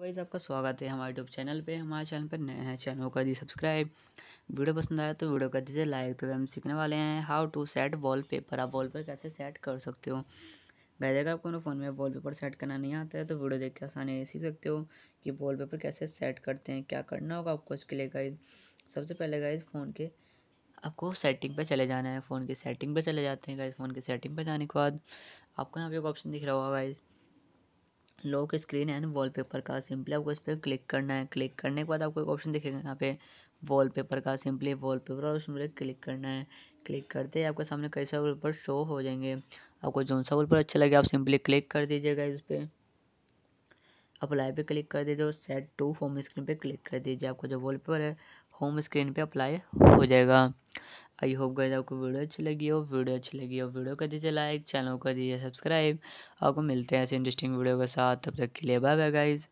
wise आपका स्वागत है हमारे यूट्यूब चैनल पे हमारे चैनल पर नए हैं चैनल को कर दी सब्सक्राइब वीडियो पसंद आया तो वीडियो कर दीजिए लाइक तो हम सीखने वाले हैं हाउ टू सेट वॉलपेपर आप वॉलपेपर कैसे सेट कर सकते हो गए अगर आपको फ़ोन में वॉलपेपर सेट करना नहीं आता है तो वीडियो देख के आसानी सीख सकते हो कि पेपर कैसे सेट करते हैं क्या करना होगा आपको इसके लिए गाइज सबसे पहले गाइज फ़ोन के आपको सेटिंग पर चले जाना है फ़ोन की सेटिंग पर चले जाते हैं गाइज फ़ोन की सेटिंग पर जाने के बाद आपको यहाँ पे एक ऑप्शन दिख रहा होगा guys lock screen and wallpaper का सिंपली आपको इस पर क्लिक करना है क्लिक करने के बाद आपको एक ऑप्शन दिखेगा यहाँ पे वॉलपेपर का सिंपली वॉलपेपर और उसमें क्लिक करना है क्लिक करते ही आपके सामने कई सारे वॉलपेपर शो हो जाएंगे आपको जो सा वॉलपेपर अच्छा लगे आप सिंपली क्लिक कर दीजिएगा इस पर अप्लाई पे क्लिक कर दीजिए सेट टू होम स्क्रीन पे क्लिक कर दीजिए आपका जो वॉलपेपर है होम स्क्रीन पे अप्लाई हो जाएगा आई होप गई आपको वीडियो अच्छी लगी हो वीडियो अच्छी लगी हो वीडियो कर दीजिए लाइक चैनल कर दीजिए सब्सक्राइब आपको मिलते हैं ऐसे इंटरेस्टिंग वीडियो के साथ तब तक के लिए बाय बाय गाइज़